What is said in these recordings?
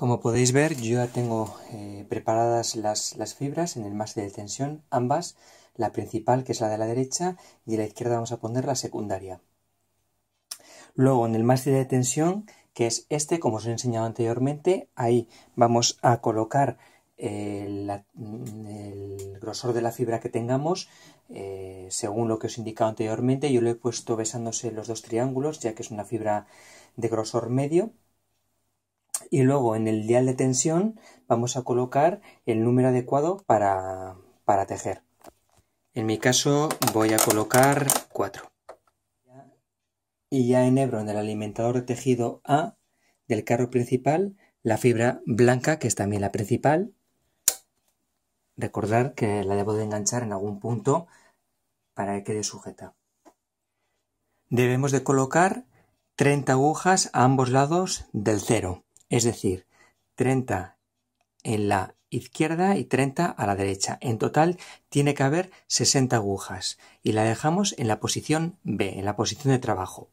Como podéis ver, yo ya tengo eh, preparadas las, fibras en el mástil de tensión, ambas, la principal que es la de la derecha y la izquierda vamos a poner la secundaria. Luego en el mástil de tensión, que es este, como os he enseñado anteriormente, ahí vamos a colocar eh, el, grosor de la fibra que tengamos, eh, según lo que os he indicado anteriormente, yo lo he puesto besándose los dos triángulos, ya que es una fibra de grosor medio y luego en el dial de tensión vamos a colocar el número adecuado para, para tejer. En mi caso voy a colocar 4. Y ya enhebro en el alimentador de tejido A del carro principal la fibra blanca, que es también la principal. Recordar que la debo de enganchar en algún punto para que quede sujeta. Debemos de colocar 30 agujas a ambos lados del cero es decir, 30 en la izquierda y 30 a la derecha. En total tiene que haber 60 agujas y la dejamos en la posición B, en la posición de trabajo.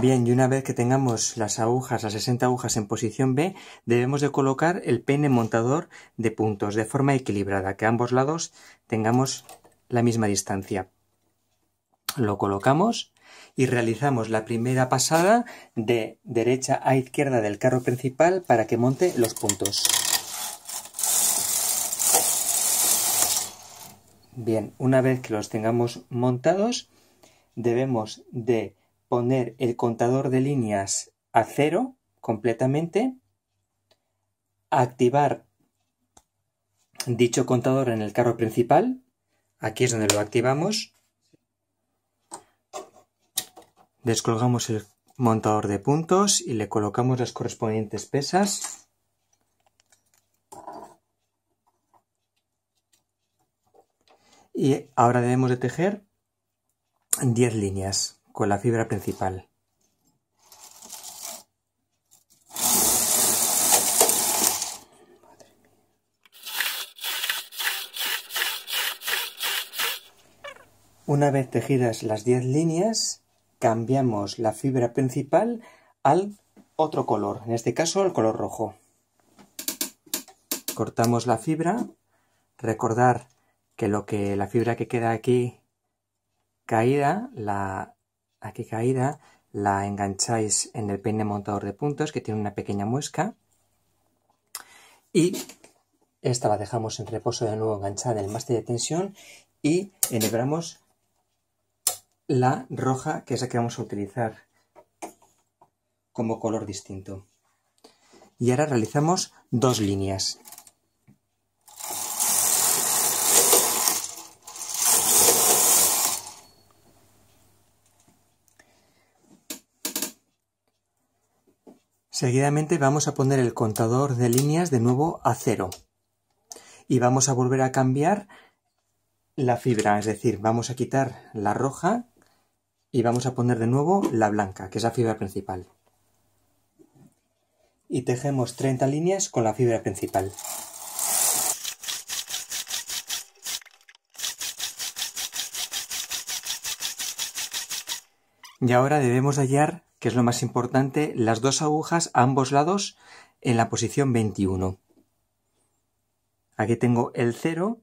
Bien, y una vez que tengamos las agujas, las 60 agujas en posición B, debemos de colocar el pene montador de puntos de forma equilibrada, que ambos lados tengamos la misma distancia. Lo colocamos y realizamos la primera pasada de derecha a izquierda del carro principal para que monte los puntos. Bien, una vez que los tengamos montados, debemos de poner el contador de líneas a cero completamente, activar dicho contador en el carro principal, aquí es donde lo activamos, Descolgamos el montador de puntos y le colocamos las correspondientes pesas. Y ahora debemos de tejer 10 líneas con la fibra principal. Una vez tejidas las 10 líneas, cambiamos la fibra principal al otro color, en este caso al color rojo. Cortamos la fibra, recordar que lo que la fibra que queda aquí caída, la aquí caída, la engancháis en el peine montador de puntos que tiene una pequeña muesca y esta la dejamos en reposo de nuevo enganchada en el máster de tensión y enhebramos la roja, que es la que vamos a utilizar como color distinto. Y ahora realizamos dos líneas. Seguidamente vamos a poner el contador de líneas de nuevo a cero. Y vamos a volver a cambiar la fibra, es decir, vamos a quitar la roja y vamos a poner de nuevo la blanca, que es la fibra principal. Y tejemos 30 líneas con la fibra principal. Y ahora debemos hallar, que es lo más importante, las dos agujas a ambos lados en la posición 21. Aquí tengo el 0,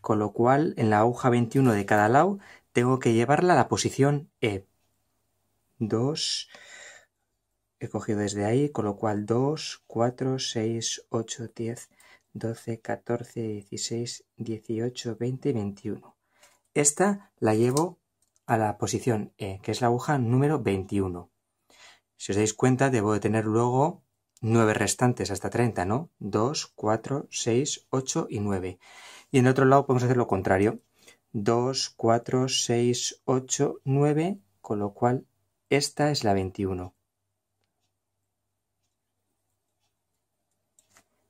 con lo cual en la aguja 21 de cada lado tengo que llevarla a la posición E. 2. He cogido desde ahí, con lo cual 2, 4, 6, 8, 10, 12, 14, 16, 18, 20, y 21. Esta la llevo a la posición E, que es la aguja número 21. Si os dais cuenta, debo de tener luego 9 restantes hasta 30, ¿no? 2, 4, 6, 8 y 9. Y en el otro lado podemos hacer lo contrario. 2, 4, 6, 8, 9, con lo cual esta es la 21.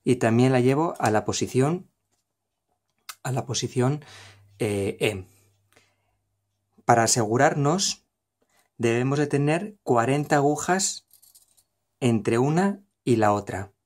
Y también la llevo a la posición, a la posición E. Para asegurarnos, debemos de tener 40 agujas entre una y la otra.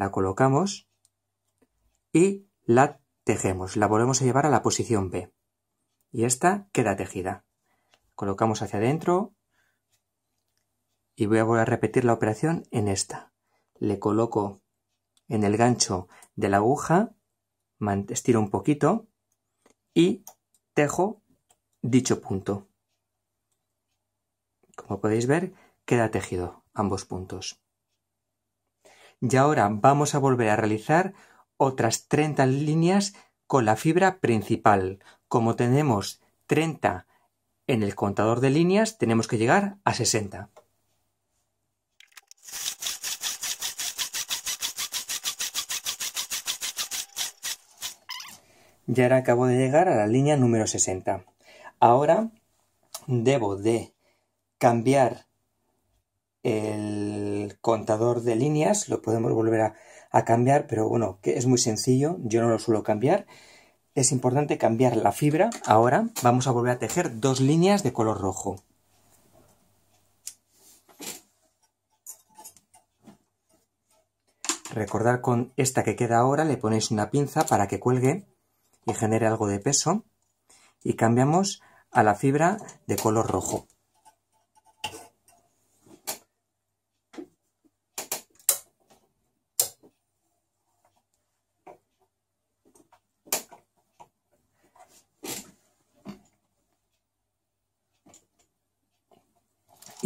la colocamos y la tejemos, la volvemos a llevar a la posición B y esta queda tejida. Colocamos hacia adentro y voy a volver a repetir la operación en esta. Le coloco en el gancho de la aguja, estiro un poquito y tejo dicho punto. Como podéis ver, queda tejido ambos puntos y ahora vamos a volver a realizar otras 30 líneas con la fibra principal. Como tenemos 30 en el contador de líneas, tenemos que llegar a 60. Y ahora acabo de llegar a la línea número 60. Ahora debo de cambiar el contador de líneas lo podemos volver a, cambiar pero bueno que es muy sencillo yo no lo suelo cambiar es importante cambiar la fibra ahora vamos a volver a tejer dos líneas de color rojo recordar con esta que queda ahora le ponéis una pinza para que cuelgue y genere algo de peso y cambiamos a la fibra de color rojo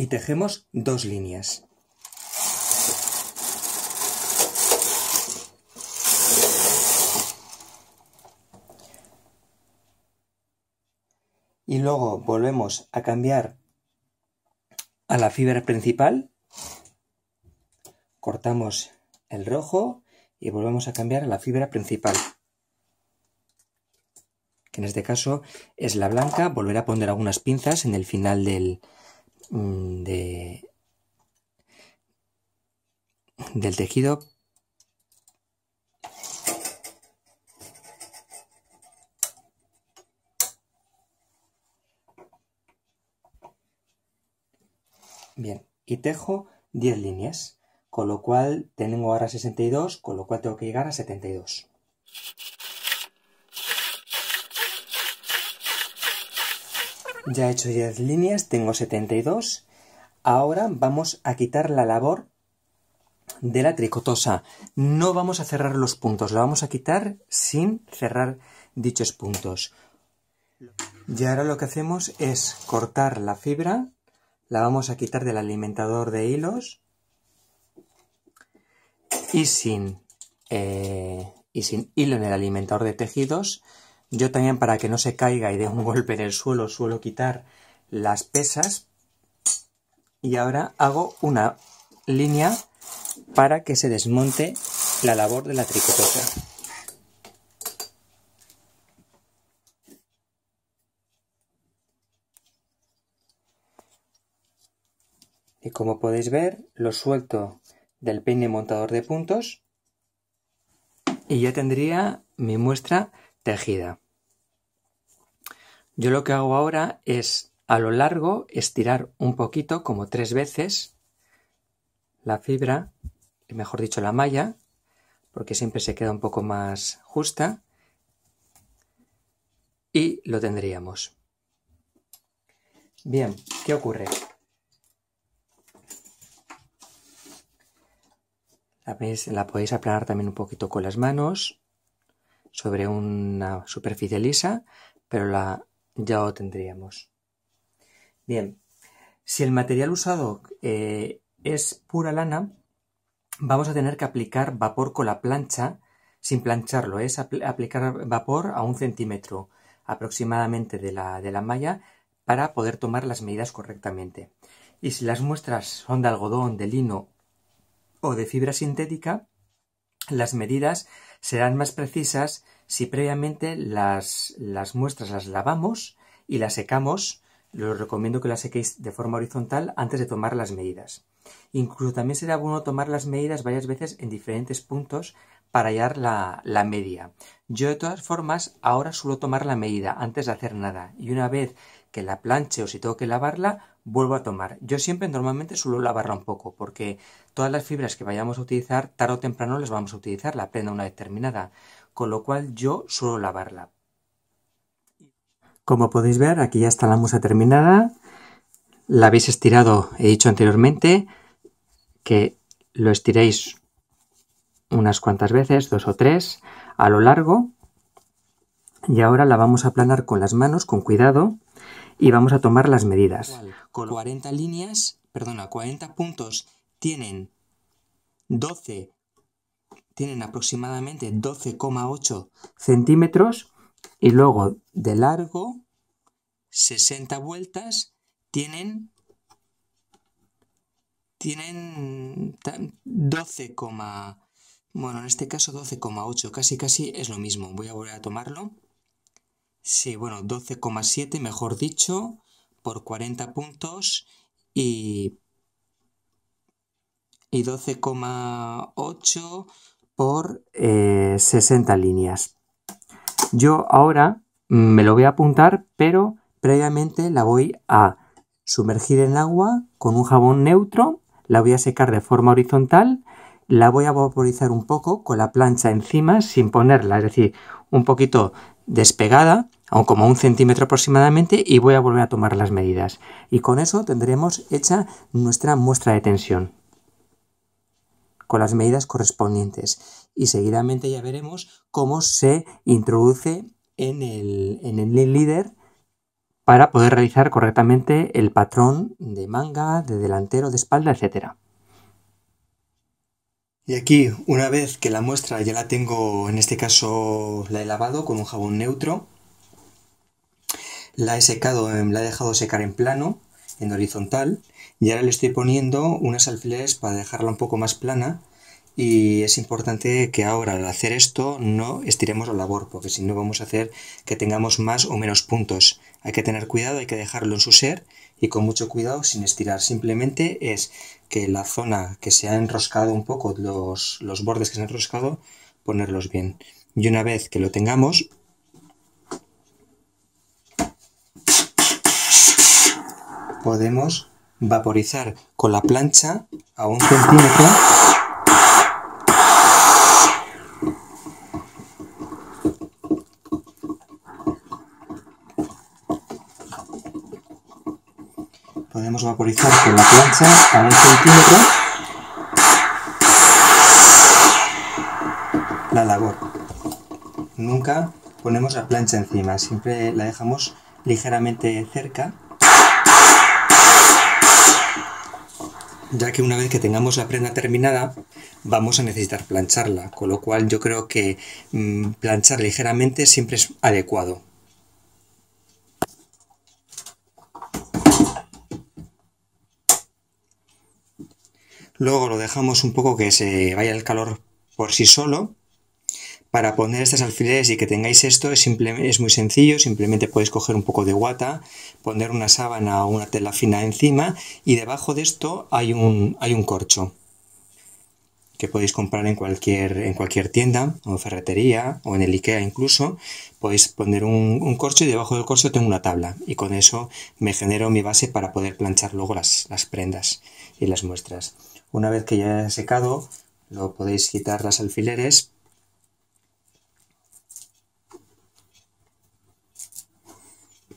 tejemos dos líneas. Y luego volvemos a cambiar a la fibra principal. Cortamos el rojo y volvemos a cambiar a la fibra principal. Que en este caso es la blanca. Volveré a poner algunas pinzas en el final del, Mm, de, del tejido Bien, y tejo 10 líneas, con lo cual tengo ahora 62, con lo cual tengo que llegar a 72. Ya he hecho 10 líneas, tengo 72. Ahora vamos a quitar la labor de la tricotosa. No vamos a cerrar los puntos, lo vamos a quitar sin cerrar dichos puntos. Y ahora lo que hacemos es cortar la fibra, la vamos a quitar del alimentador de hilos y sin, eh, y sin hilo en el alimentador de tejidos yo también para que no se caiga y dé un golpe en el suelo suelo quitar las pesas y ahora hago una línea para que se desmonte la labor de la tricotota. Y como podéis ver, lo suelto del peine montador de puntos y ya tendría mi muestra tejida. Yo lo que hago ahora es a lo largo estirar un poquito, como tres veces, la fibra, mejor dicho la malla, porque siempre se queda un poco más justa, y lo tendríamos. Bien, ¿qué ocurre? La, la podéis aplanar también un poquito con las manos sobre una superficie lisa, pero la ya lo tendríamos. Bien, si el material usado eh, es pura lana, vamos a tener que aplicar vapor con la plancha, sin plancharlo, es aplicar vapor a un centímetro aproximadamente de la malla para poder tomar las medidas correctamente. Y si las muestras son de algodón, de lino o de fibra sintética, las medidas serán más precisas si previamente las, muestras las lavamos y las secamos, lo recomiendo que las sequéis de forma horizontal antes de tomar las medidas. Incluso también será bueno tomar las medidas varias veces en diferentes puntos para hallar la, la, media. Yo de todas formas ahora suelo tomar la medida antes de hacer nada y una vez que la planche o si tengo que lavarla vuelvo a tomar. Yo siempre normalmente suelo lavarla un poco porque todas las fibras que vayamos a utilizar tarde o temprano las vamos a utilizar, la prenda una determinada con lo cual yo suelo lavarla. Como podéis ver, aquí ya está la musa terminada. La habéis estirado, he dicho anteriormente, que lo estiréis unas cuantas veces, dos o tres, a lo largo. Y ahora la vamos a aplanar con las manos, con cuidado, y vamos a tomar las medidas. Con 40 líneas, perdona, 40 puntos tienen 12 tienen aproximadamente 12,8 centímetros y luego de largo 60 vueltas tienen tienen 12, bueno, en este caso 12,8, casi casi es lo mismo. Voy a volver a tomarlo. Sí, bueno, 12,7, mejor dicho, por 40 puntos y 12,8 por 60 eh, líneas. Yo ahora mm, me lo voy a apuntar, pero previamente la voy a sumergir en agua con un jabón neutro, la voy a secar de forma horizontal, la voy a vaporizar un poco con la plancha encima sin ponerla, es decir, un poquito despegada, o como un centímetro aproximadamente, y voy a volver a tomar las medidas. Y con eso tendremos hecha nuestra muestra de tensión con las medidas correspondientes. Y seguidamente ya veremos cómo se introduce en el, en el líder para poder realizar correctamente el patrón de manga, de delantero, de espalda, etc. Y aquí, una vez que la muestra ya la tengo, en este caso la he lavado con un jabón neutro, la he secado, la he dejado secar en plano, en horizontal, y ahora le estoy poniendo unas alfileres para dejarla un poco más plana y es importante que ahora al hacer esto no estiremos la labor porque si no vamos a hacer que tengamos más o menos puntos. Hay que tener cuidado, hay que dejarlo en su ser y con mucho cuidado sin estirar. Simplemente es que la zona que se ha enroscado un poco, los, los bordes que se han enroscado, ponerlos bien. Y una vez que lo tengamos, podemos vaporizar con la plancha a un centímetro. Podemos vaporizar con la plancha a un centímetro la labor. Nunca ponemos la plancha encima, siempre la dejamos ligeramente cerca ya que una vez que tengamos la prenda terminada vamos a necesitar plancharla, con lo cual yo creo que mm, planchar ligeramente siempre es adecuado. Luego lo dejamos un poco que se vaya el calor por sí solo para poner estos alfileres y que tengáis esto es, muy sencillo, simplemente podéis coger un poco de guata, poner una sábana o una tela fina encima y debajo de esto hay un, corcho que podéis comprar en cualquier, tienda o ferretería o en el IKEA incluso. Podéis poner un, corcho y debajo del corcho tengo una tabla y con eso me genero mi base para poder planchar luego las, prendas y las muestras. Una vez que ya he secado, lo podéis quitar las alfileres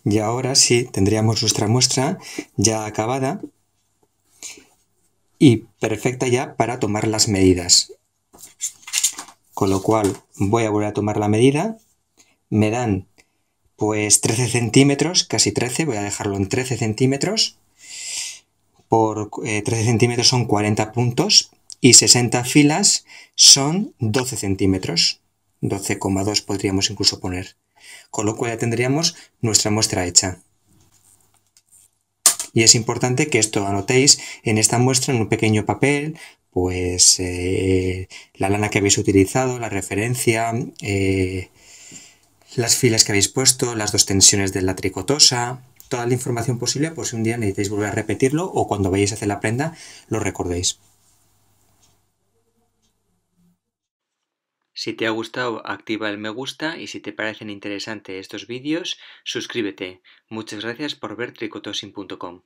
Y ahora sí, tendríamos nuestra muestra ya acabada y perfecta ya para tomar las medidas. Con lo cual voy a volver a tomar la medida. Me dan pues 13 centímetros, casi 13, voy a dejarlo en 13 centímetros. Por 13 eh, centímetros son 40 puntos y 60 filas son 12 centímetros. 12,2 podríamos incluso poner con lo cual ya tendríamos nuestra muestra hecha. Y es importante que esto anotéis en esta muestra en un pequeño papel, pues eh, la lana que habéis utilizado, la referencia, eh, las filas que habéis puesto, las dos tensiones de la tricotosa, toda la información posible por pues si un día necesitáis volver a repetirlo o cuando vayáis a hacer la prenda lo recordéis. Si te ha gustado, activa el me gusta y si te parecen interesantes estos vídeos, suscríbete. Muchas gracias por ver tricotosin.com.